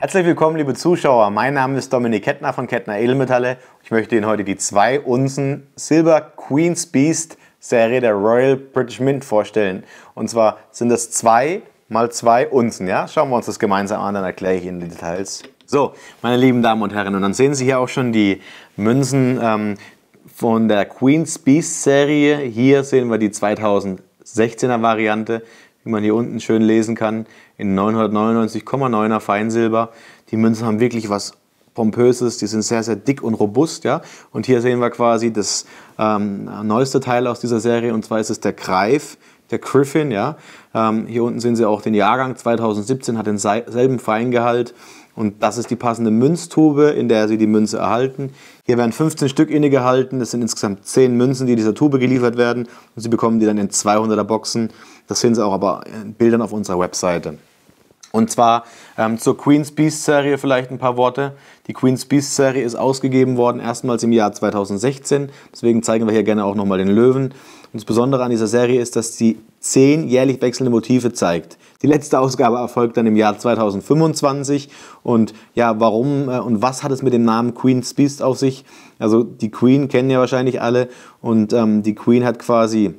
Herzlich willkommen, liebe Zuschauer. Mein Name ist Dominik Kettner von Kettner Edelmetalle. Ich möchte Ihnen heute die 2 Unzen Silber Queen's Beast Serie der Royal British Mint vorstellen. Und zwar sind das 2 mal 2 Unzen. Ja? Schauen wir uns das gemeinsam an, dann erkläre ich Ihnen die Details. So, meine lieben Damen und Herren, und dann sehen Sie hier auch schon die Münzen ähm, von der Queen's Beast Serie. Hier sehen wir die 2016er Variante wie man hier unten schön lesen kann, in 999,9er Feinsilber. Die Münzen haben wirklich was Pompöses, die sind sehr, sehr dick und robust. Ja? Und hier sehen wir quasi das ähm, neueste Teil aus dieser Serie, und zwar ist es der Greif, der Griffin. Ja. Ähm, hier unten sehen Sie auch den Jahrgang 2017, hat denselben Feingehalt. Und das ist die passende Münztube, in der Sie die Münze erhalten. Hier werden 15 Stück innegehalten. Das sind insgesamt 10 Münzen, die dieser Tube geliefert werden. Und Sie bekommen die dann in 200er Boxen. Das sehen Sie auch aber in Bildern auf unserer Webseite. Und zwar ähm, zur Queen's Beast Serie vielleicht ein paar Worte. Die Queen's Beast Serie ist ausgegeben worden, erstmals im Jahr 2016. Deswegen zeigen wir hier gerne auch nochmal den Löwen. Und das Besondere an dieser Serie ist, dass sie zehn jährlich wechselnde Motive zeigt. Die letzte Ausgabe erfolgt dann im Jahr 2025. Und ja, warum äh, und was hat es mit dem Namen Queen's Beast auf sich? Also die Queen kennen ja wahrscheinlich alle. Und ähm, die Queen hat quasi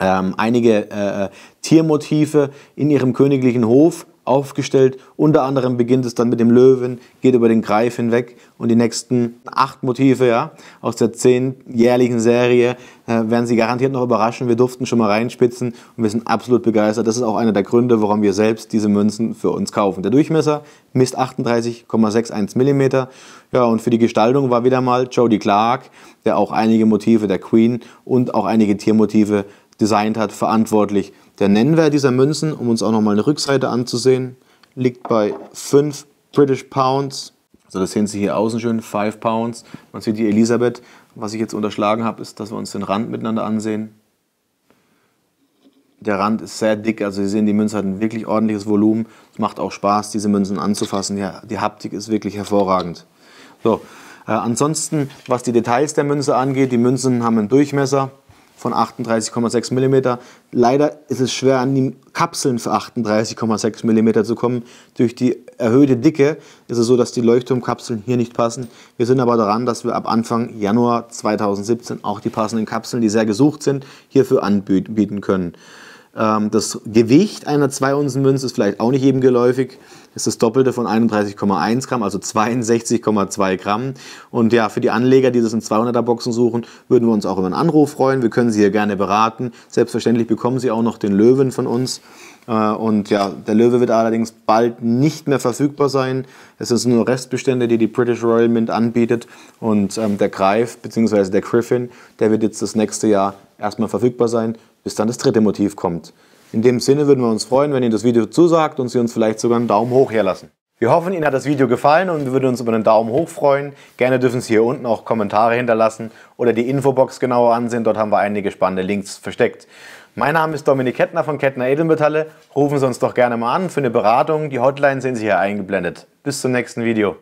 ähm, einige äh, äh Tiermotive in ihrem königlichen Hof aufgestellt. Unter anderem beginnt es dann mit dem Löwen, geht über den Greif hinweg und die nächsten acht Motive ja, aus der zehnjährlichen Serie äh, werden Sie garantiert noch überraschen. Wir durften schon mal reinspitzen und wir sind absolut begeistert. Das ist auch einer der Gründe, warum wir selbst diese Münzen für uns kaufen. Der Durchmesser misst 38,61 mm. Ja, und für die Gestaltung war wieder mal Jody Clark, der auch einige Motive der Queen und auch einige Tiermotive designt hat, verantwortlich. Der Nennwert dieser Münzen, um uns auch nochmal eine Rückseite anzusehen, liegt bei 5 British Pounds. Also das sehen Sie hier außen schön, 5 Pounds. Man sieht die Elisabeth. Was ich jetzt unterschlagen habe, ist, dass wir uns den Rand miteinander ansehen. Der Rand ist sehr dick, also Sie sehen, die Münze hat ein wirklich ordentliches Volumen. Es macht auch Spaß, diese Münzen anzufassen. Ja, die Haptik ist wirklich hervorragend. So, äh, ansonsten, was die Details der Münze angeht, die Münzen haben einen Durchmesser von 38,6 mm. Leider ist es schwer, an die Kapseln für 38,6 mm zu kommen. Durch die erhöhte Dicke ist es so, dass die Leuchtturmkapseln hier nicht passen. Wir sind aber daran, dass wir ab Anfang Januar 2017 auch die passenden Kapseln, die sehr gesucht sind, hierfür anbieten können. Ähm, das Gewicht einer 2-Unzen-Münze ist vielleicht auch nicht jedem geläufig. Ist das Doppelte von 31,1 Gramm, also 62,2 Gramm. Und ja, für die Anleger, die das in 200er-Boxen suchen, würden wir uns auch über einen Anruf freuen. Wir können Sie hier gerne beraten. Selbstverständlich bekommen Sie auch noch den Löwen von uns. Äh, und ja, der Löwe wird allerdings bald nicht mehr verfügbar sein. Es sind nur Restbestände, die die British Royal Mint anbietet. Und ähm, der Greif bzw. der Griffin, der wird jetzt das nächste Jahr erstmal verfügbar sein bis dann das dritte Motiv kommt. In dem Sinne würden wir uns freuen, wenn Ihnen das Video zusagt und Sie uns vielleicht sogar einen Daumen hoch herlassen. Wir hoffen, Ihnen hat das Video gefallen und wir würden uns über einen Daumen hoch freuen. Gerne dürfen Sie hier unten auch Kommentare hinterlassen oder die Infobox genauer ansehen. Dort haben wir einige spannende Links versteckt. Mein Name ist Dominik Kettner von Kettner Edelmetalle. Rufen Sie uns doch gerne mal an für eine Beratung. Die Hotline sehen Sie hier eingeblendet. Bis zum nächsten Video.